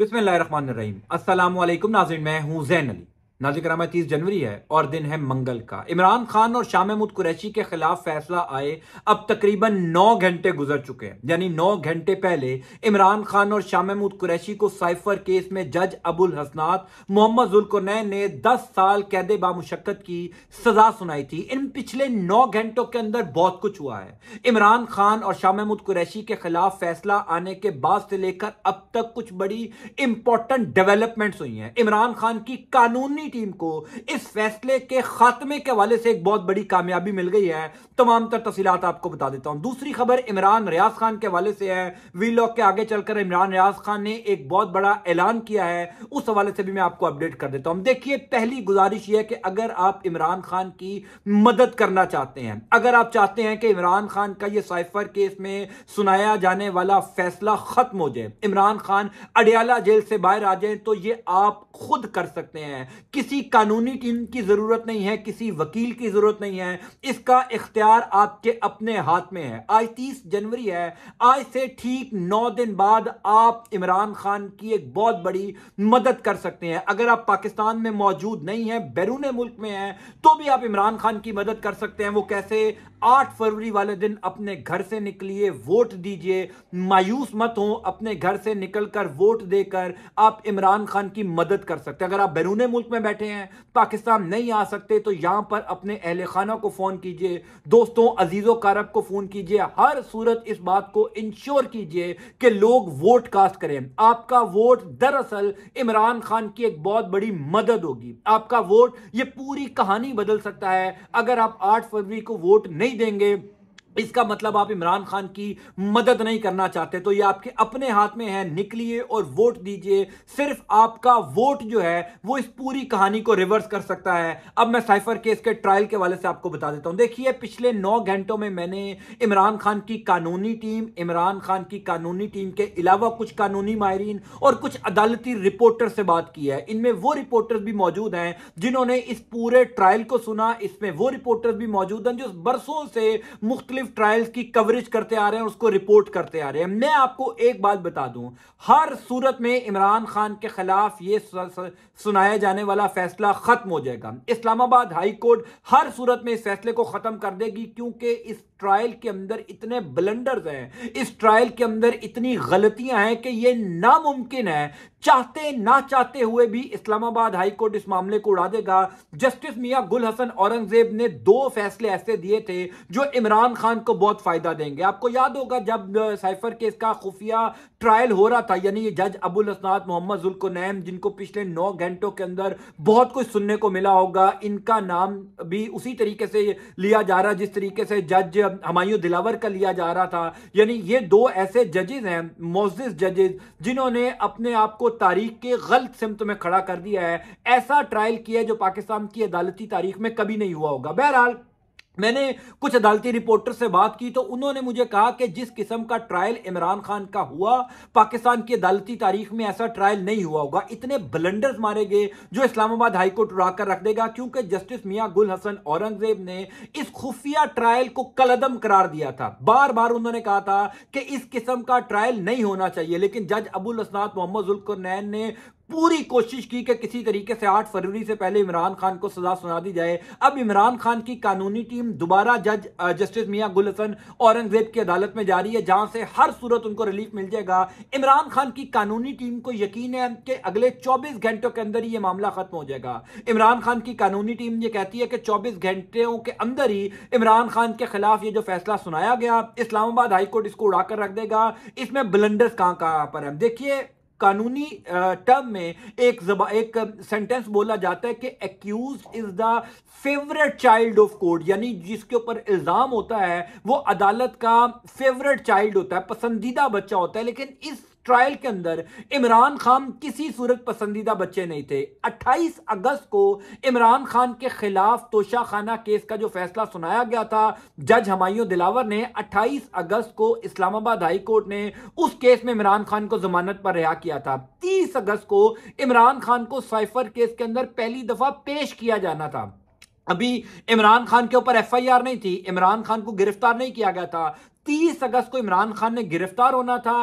बिस्मिल्लाम असलम नाजिन मैं हूं जैन अली नाजिक्रामा तीस जनवरी है और दिन है मंगल का इमरान खान और शाह महमूद कुरैशी के खिलाफ फैसला आए अब तकरीबन नौ घंटे गुजर चुके हैं यानी नौ घंटे पहले इमरान खान और शाह महमूद कुरैशी को साइफर केस में जज अबुल हसनात मोहम्मद जुलकुरनैन ने दस साल कैद बामुशक्कत की सजा सुनाई थी इन पिछले नौ घंटों के अंदर बहुत कुछ हुआ है इमरान खान और शाह महमूद कुरैशी के खिलाफ फैसला आने के बाद से लेकर अब तक कुछ बड़ी इंपॉर्टेंट डेवलपमेंट हुई हैं इमरान खान की कानूनी की टीम को इस फैसले के खात्मे के हवाले से एक बहुत बड़ी कामयाबी मिल गई है तमाम तर तफसीत आपको बता देता हूं दूसरी खबर इमरान रियाज खान के हवाले से है वी लॉक के आगे चलकर इमरान रियाज खान ने एक बहुत बड़ा ऐलान किया है उस हवाले से भी मैं आपको अपडेट कर देता हूं देखिए पहली गुजारिश यह कि अगर आप इमरान खान की मदद करना चाहते हैं अगर आप चाहते हैं कि इमरान खान का यह साइफर केस में सुनाया जाने वाला फैसला खत्म हो जाए इमरान खान अडियाला जेल से बाहर आ जाए तो ये आप खुद कर सकते हैं किसी कानूनी टीम की जरूरत नहीं है किसी वकील की जरूरत नहीं है इसका इख्तियार आपके अपने हाथ में है आज तीस जनवरी है आज से ठीक नौ दिन बाद आप इमरान खान की एक बहुत बड़ी मदद कर सकते हैं अगर आप पाकिस्तान में मौजूद नहीं है बैरून मुल्क में है तो भी आप इमरान खान की मदद कर सकते हैं वो कैसे आठ फरवरी वाले दिन अपने घर से निकलिए वोट दीजिए मायूस मत हो अपने घर से निकलकर वोट देकर आप इमरान खान की मदद कर सकते हैं अगर आप बैरून मुल्क में बैठे हैं पाकिस्तान नहीं आ सकते तो यहां पर अपने अहल खाना को फ़ोन कीजिए दोस्तों अजीज़ो कारब को फ़ोन कीजिए हर सूरत इस बात को इंश्योर कीजिए कि लोग वोट कास्ट करें आपका वोट दरअसल इमरान खान की एक बहुत बड़ी मदद होगी आपका वोट ये पूरी कहानी बदल सकता है अगर आप आठ फरवरी को वोट नहीं देंगे इसका मतलब आप इमरान खान की मदद नहीं करना चाहते तो ये आपके अपने हाथ में है निकलिए और वोट दीजिए सिर्फ आपका वोट जो है वो इस पूरी कहानी को रिवर्स कर सकता है अब मैं साइफर केस के ट्रायल के वाले से आपको बता देता हूं देखिए पिछले नौ घंटों में मैंने इमरान खान की कानूनी टीम इमरान खान की कानूनी टीम के अलावा कुछ कानूनी माहरीन और कुछ अदालती रिपोर्टर से बात की है इनमें वो रिपोर्टर्स भी मौजूद हैं जिन्होंने इस पूरे ट्रायल को सुना इसमें वो रिपोर्टर्स भी मौजूद हैं जो बरसों से मुख्तलिफ नेगेटिव ट्रायल्स की कवरेज करते आ रहे हैं उसको रिपोर्ट करते आ रहे हैं मैं आपको एक बात बता दूं हर सूरत में इमरान खान के खिलाफ ये सुनाया जाने वाला फैसला खत्म हो जाएगा इस्लामाबाद हाई कोर्ट हर सूरत में इस फैसले को खत्म कर देगी क्योंकि इस ट्रायल के अंदर इतने ब्लंडर्स हैं इस ट्रायल के अंदर इतनी गलतियां हैं कि यह नामुमकिन है चाहते ना चाहते हुए भी इस्लामाबाद हाईकोर्ट इस मामले को उड़ा देगा जस्टिस मियां गुल हसन औरंगजेब ने दो फैसले ऐसे दिए थे जो इमरान खान को बहुत फायदा देंगे आपको याद होगा जब साइफर केस का खुफिया ट्रायल हो रहा था यानी ये जज अबुल हसनात मोहम्मद जुल्कुनैम जिनको पिछले नौ घंटों के अंदर बहुत कुछ सुनने को मिला होगा इनका नाम भी उसी तरीके से लिया जा रहा जिस तरीके से जज हमायू दिलावर का लिया जा रहा था यानी ये दो ऐसे जजेज हैं मोजिस जजेज जिन्होंने अपने आप को तारीख के गलत सिमत में खड़ा कर दिया है ऐसा ट्रायल किया जो पाकिस्तान की अदालती तारीख में कभी नहीं हुआ होगा बहरहाल मैंने कुछ अदालती रिपोर्टर से बात की तो उन्होंने मुझे कहा कि जिस किस्म का ट्रायल इमरान खान का हुआ पाकिस्तान की अदालती तारीख में ऐसा ट्रायल नहीं हुआ होगा इतने ब्लंडर्स मारे गए जो इस्लामाबाद हाईकोर्ट उड़ाकर रख देगा क्योंकि जस्टिस मियां गुल हसन औरंगजेब ने इस खुफिया ट्रायल को कलदम करार दिया था बार बार उन्होंने कहा था कि इस किस्म का ट्रायल नहीं होना चाहिए लेकिन जज अबुल असनाद मोहम्मद जुल्कर ने पूरी कोशिश की कि किसी तरीके से आठ फरवरी से पहले इमरान खान को सजा सुना दी जाए अब इमरान खान की कानूनी टीम दोबारा जज जस्टिस मियां गुल हसन औरंगजेब की अदालत में जा रही है जहां से हर सूरत उनको रिलीफ मिल जाएगा इमरान खान की कानूनी टीम को यकीन है कि अगले चौबीस घंटों के अंदर ही यह मामला खत्म हो जाएगा इमरान खान की कानूनी टीम ये कहती है कि चौबीस घंटों के अंदर ही इमरान खान के खिलाफ यह जो फैसला सुनाया गया इस्लामाबाद हाईकोर्ट इसको उड़ाकर रख देगा इसमें ब्लेंडर्स कहां कहां पर है देखिए कानूनी टर्म में एक एक सेंटेंस बोला जाता है कि accused is the favourite child of court यानी जिसके ऊपर इल्ज़ाम होता है वो अदालत का फेवरेट चाइल्ड होता है पसंदीदा बच्चा होता है लेकिन इस ट्रायल के अंदर इमरान खान किसी सूरत पसंदीदा बच्चे नहीं थे 28 अगस्त को इमरान खान के खिलाफ तोशाखाना केस का जो फैसला सुनाया गया था जज हमायूं दिलावर ने 28 अगस्त को इस्लामाबाद हाई कोर्ट ने उस केस में इमरान खान को जमानत पर रिहा किया था 30 अगस्त को इमरान खान को साइफर केस के अंदर पहली दफा पेश किया जाना था अभी इमरान खान के ऊपर एफआईआर नहीं थी इमरान खान को गिरफ्तार नहीं किया गया था तीस अगस्त को इमरान खान ने गिरफ्तार होना था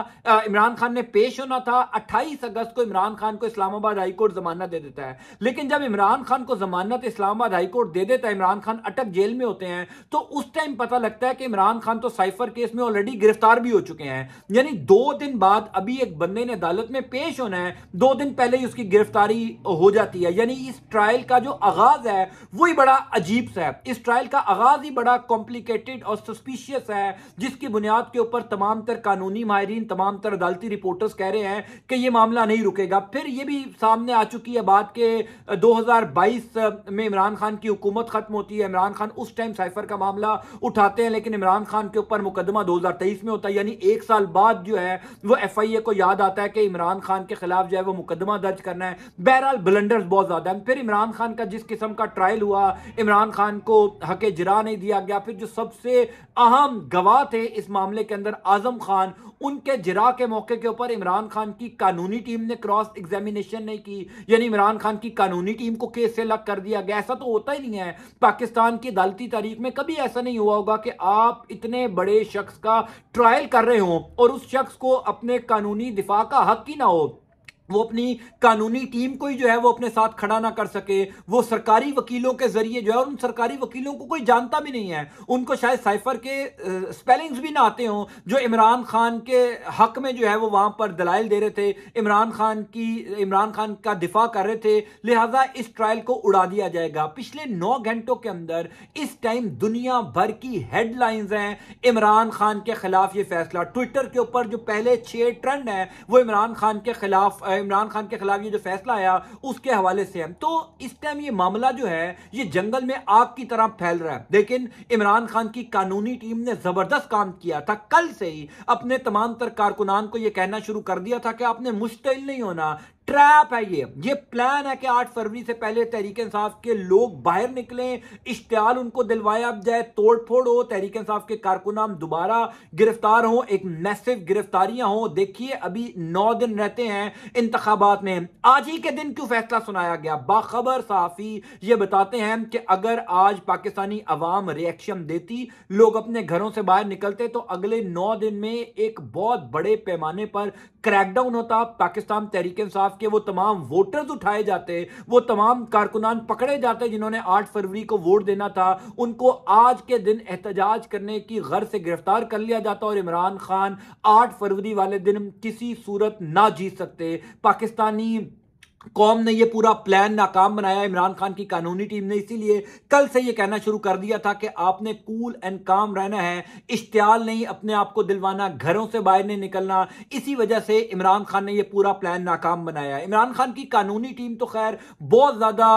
इमरान खान ने पेश होना था अट्ठाईस अगस्त को इमरान खान को इस्लामाबाद हाईकोर्ट जमानत दे देता है लेकिन जब इमरान खान को जमानत इस्लामाबाद हाईकोर्ट दे देता है इमरान खान अटक जेल में होते हैं तो उस टाइम पता लगता है कि इमरान खान तो साइफर केस में ऑलरेडी गिरफ्तार भी हो चुके हैं यानी दो दिन बाद अभी एक बंदे ने अदालत में पेश होना है दो दिन पहले ही उसकी गिरफ्तारी हो जाती है यानी इस ट्रायल का जो आगाज है वो ही बड़ा अजीब सा है इस ट्रायल का आगाज ही बड़ा कॉम्प्लिकेटेड और सस्पिशियस है जिस जिसकी बुनियाद के ऊपर तमाम तर कानूनी माहरीन तमाम तर अदालती रिपोर्टर्स कह रहे हैं कि यह मामला नहीं रुकेगा फिर यह भी सामने आ चुकी है बात के दो हजार बाईस में इमरान खान की हुकूमत खत्म होती है इमरान खान उस टाइम साइफर का मामला उठाते हैं लेकिन इमरान खान के ऊपर मुकदमा दो हजार तेईस में होता है यानी एक साल बाद जो है वह एफ आई ए को याद आता है कि इमरान खान के खिलाफ जो है वह मुकदमा दर्ज करना है बहरहाल ब्लंडर्स बहुत ज़्यादा है फिर इमरान खान का जिस किस्म का ट्रायल हुआ इमरान खान को हके जरा नहीं दिया गया फिर जो सबसे अहम गवाह थे इस मामले के अंदर आजम खान उनके जरा के मौके के ऊपर इमरान खान की कानूनी टीम ने क्रॉस एग्जामिनेशन नहीं की यानी इमरान खान की कानूनी टीम को केस से अलग कर दिया गया ऐसा तो होता ही नहीं है पाकिस्तान की अदालती तारीख में कभी ऐसा नहीं हुआ होगा कि आप इतने बड़े शख्स का ट्रायल कर रहे हो और उस शख्स को अपने कानूनी दिफा का हक ही ना हो वो अपनी कानूनी टीम को ही जो है वो अपने साथ खड़ा ना कर सके वो सरकारी वकीलों के जरिए जो है उन सरकारी वकीलों को कोई जानता भी नहीं है उनको शायद साइफर के स्पेलिंग्स भी ना आते हों जो इमरान खान के हक में जो है वो वहां पर दलाइल दे रहे थे इमरान खान की इमरान खान का दिफा कर रहे थे लिहाजा इस ट्रायल को उड़ा दिया जाएगा पिछले नौ घंटों के अंदर इस टाइम दुनिया भर की हेडलाइंस हैं इमरान खान के खिलाफ ये फैसला ट्विटर के ऊपर जो पहले छह ट्रेंड है वो इमरान खान के खिलाफ इमरान खान के खिलाफ ये जो फैसला आया उसके हवाले से हम तो इस टाइम ये मामला जो है ये जंगल में आग की तरह फैल रहा है लेकिन इमरान खान की कानूनी टीम ने जबरदस्त काम किया था कल से ही अपने तमाम तर कारकुनान को यह कहना शुरू कर दिया था कि आपने मुश्तिल नहीं होना ट्रैप है ये ये प्लान है कि 8 फरवरी से पहले तहरीक इंसाफ के लोग बाहर निकलें इश्तियाल उनको दिलवाया जाए तोड़ फोड़ हो तहरीक इंसाफ के कारकुनाम दोबारा गिरफ्तार हों एक मैसिव गिरफ्तारियां हों देखिए अभी नौ दिन रहते हैं इंतबात में आज ही के दिन क्यों फैसला सुनाया गया बाखबर सहाफ़ी ये बताते हैं कि अगर आज पाकिस्तानी अवाम रिएक्शन देती लोग अपने घरों से बाहर निकलते तो अगले नौ दिन में एक बहुत बड़े पैमाने पर क्रैकडाउन होता पाकिस्तान तहरीक इंसाफ खिलाफ के वो तमाम वोटर्स उठाए जाते वो तमाम कारकुनान पकड़े जाते जिन्होंने आठ फरवरी को वोट देना था उनको आज के दिन एहतजाज करने की गर्ज से गिरफ्तार कर लिया जाता और इमरान खान आठ फरवरी वाले दिन किसी सूरत ना जीत सकते पाकिस्तानी कौम ने ये पूरा प्लान नाकाम बनाया इमरान खान की कानूनी टीम ने इसीलिए कल से ये कहना शुरू कर दिया था कि आपने कूल एंड काम रहना है इश्तियाल नहीं अपने आप को दिलवाना घरों से बाहर नहीं निकलना इसी वजह से इमरान खान ने ये पूरा प्लान नाकाम बनाया इमरान खान की कानूनी टीम तो खैर बहुत ज़्यादा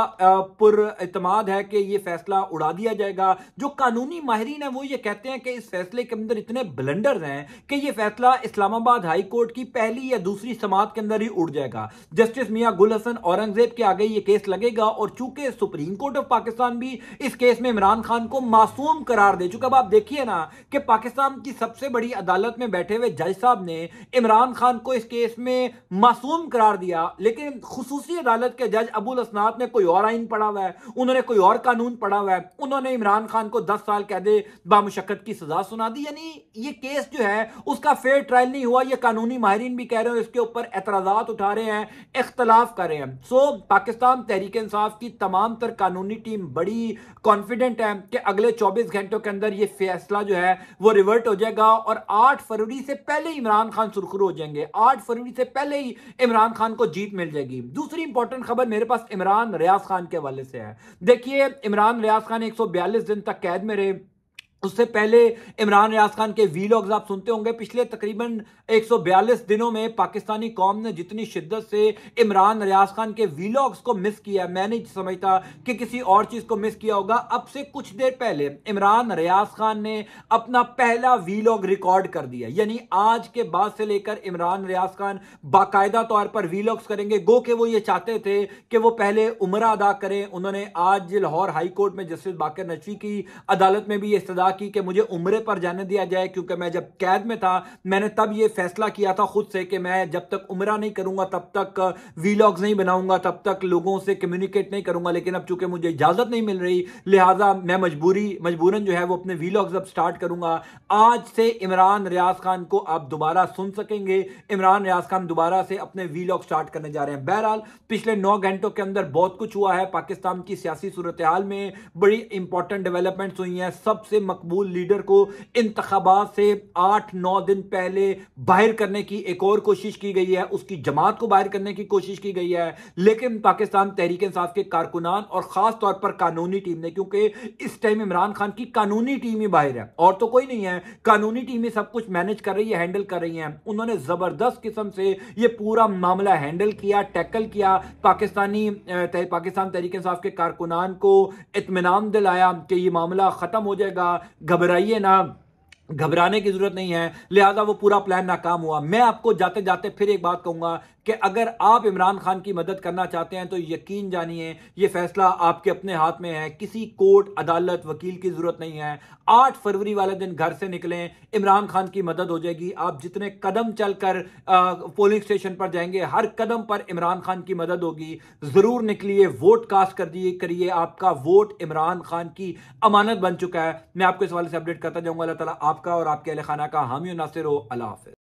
पुरमाद है कि यह फैसला उड़ा दिया जाएगा जो कानूनी माहरीन है वो ये कहते हैं कि इस फैसले के अंदर इतने ब्लंडर हैं कि यह फैसला इस्लामाबाद हाईकोर्ट की पहली या दूसरी समात के अंदर ही उड़ जाएगा जस्टिस मियाँ गुल हसन औरंगजेब के आगे ये केस लगेगा और चूंकि सुप्रीम कोर्ट ऑफ पाकिस्तान भी इस केस में इमरान खान को मासूम करार दे चुका अब आप देखिए ना कि पाकिस्तान की सबसे बड़ी अदालत में बैठे हुए जज साहब ने इमरान खान को इस केस में मासूम करार दिया लेकिन खसूसी अदालत के जज अबुल असनाथ ने कोई और आइन पढ़ा हुआ है उन्होंने कोई और कानून पढ़ा हुआ है उन्होंने इमरान खान को दस साल कैदे बामुशक्कत की सजा सुना दी यानी ये केस जो है उसका फेयर ट्रायल नहीं हुआ ये कानूनी माहरीन भी कह रहे हो इसके ऊपर एतराजात उठा रहे हैं इख्तलाफ कर रहे हैं सो so, पाकिस्तान तहरीक इंसाफ की तमाम तर कानूनी टीम बड़ी कॉन्फिडेंट है कि अगले 24 घंटों के अंदर ये फैसला जो है वो रिवर्ट हो जाएगा और 8 फरवरी से पहले इमरान खान सुरखरू हो जाएंगे 8 फरवरी से पहले ही इमरान खान को जीत मिल जाएगी दूसरी इंपॉर्टेंट खबर मेरे पास इमरान रियाज खान के हवाले से है देखिए इमरान रियाज खान एक दिन तक कैद में रहे उससे पहले इमरान रियाज खान के वीलॉग्स आप सुनते होंगे पिछले तकरीबन 142 दिनों में पाकिस्तानी कौम ने जितनी शिद्दत से इमरान रियाज खान के वीलॉग्स को मिस किया मैं नहीं समझता कि किसी और चीज़ को मिस किया होगा अब से कुछ देर पहले इमरान रियाज खान ने अपना पहला वीलॉग रिकॉर्ड कर दिया यानी आज के बाद से लेकर इमरान रियाज खान बाकायदा तौर पर वीलॉग्स करेंगे गो के वो ये चाहते थे कि वो पहले उम्र अदा करें उन्होंने आज लाहौर हाईकोर्ट में जस्टिस बाकर नची की अदालत में भी ये दुआ की कि मुझे उम्र पर जाने दिया जाए क्योंकि मैं जब कैद में था मैंने तब ये फैसला किया था खुद से कि मैं जब तक उम्र नहीं करूंगा तब तक वीलॉग्स नहीं बनाऊंगा तब तक लोगों से कम्युनिकेट नहीं करूंगा लेकिन अब चूंकि मुझे इजाजत नहीं मिल रही लिहाजा मैं मजबूरी मजबूरन जो है वो अपने वीलॉग्स अब स्टार्ट करूंगा आज से इमरान रियाज खान को आप दोबारा सुन सकेंगे इमरान रियाज खान दोबारा से अपने वीलॉग स्टार्ट करने जा रहे हैं बहरहाल पिछले नौ घंटों के अंदर बहुत कुछ हुआ है पाकिस्तान की सियासी सूरत हाल में बड़ी इंपॉर्टेंट डेवलपमेंट्स हुई हैं सबसे मकबूल लीडर को इंतबात से आठ नौ दिन पहले बाहर करने की एक और कोशिश की गई है उसकी जमात को बाहर करने की कोशिश की गई है लेकिन पाकिस्तान तहरीक इंसाफ के कारकुनान और खास तौर पर कानूनी टीम ने क्योंकि इस टाइम इमरान खान की कानूनी टीम ही बाहर है और तो कोई नहीं है कानूनी टीम ही सब कुछ मैनेज कर रही है हैंडल कर रही है उन्होंने जबरदस्त किस्म से यह पूरा मामला हैंडल किया टैकल किया पाकिस्तानी पाकिस्तान तहरीक इंसाफ के कारकुनान को इतमान दिलाया कि यह मामला ख़त्म हो जाएगा घबराइए ना घबराने की जरूरत नहीं है लिहाजा वो पूरा प्लान नाकाम हुआ मैं आपको जाते जाते फिर एक बात कहूंगा कि अगर आप इमरान खान की मदद करना चाहते हैं तो यकीन जानिए ये फैसला आपके अपने हाथ में है किसी कोर्ट अदालत वकील की जरूरत नहीं है आठ फरवरी वाले दिन घर से निकलें इमरान खान की मदद हो जाएगी आप जितने कदम चलकर पोलिंग स्टेशन पर जाएंगे हर कदम पर इमरान खान की मदद होगी जरूर निकलिए वोट कास्ट कर दिए करिए आपका वोट इमरान खान की अमानत बन चुका है मैं आपको इस वाले से अपडेट करता जाऊंगा अल्लाह ताला आपका और आपके अहल खाना का हामी नासिर हो अल्लाह हाफिज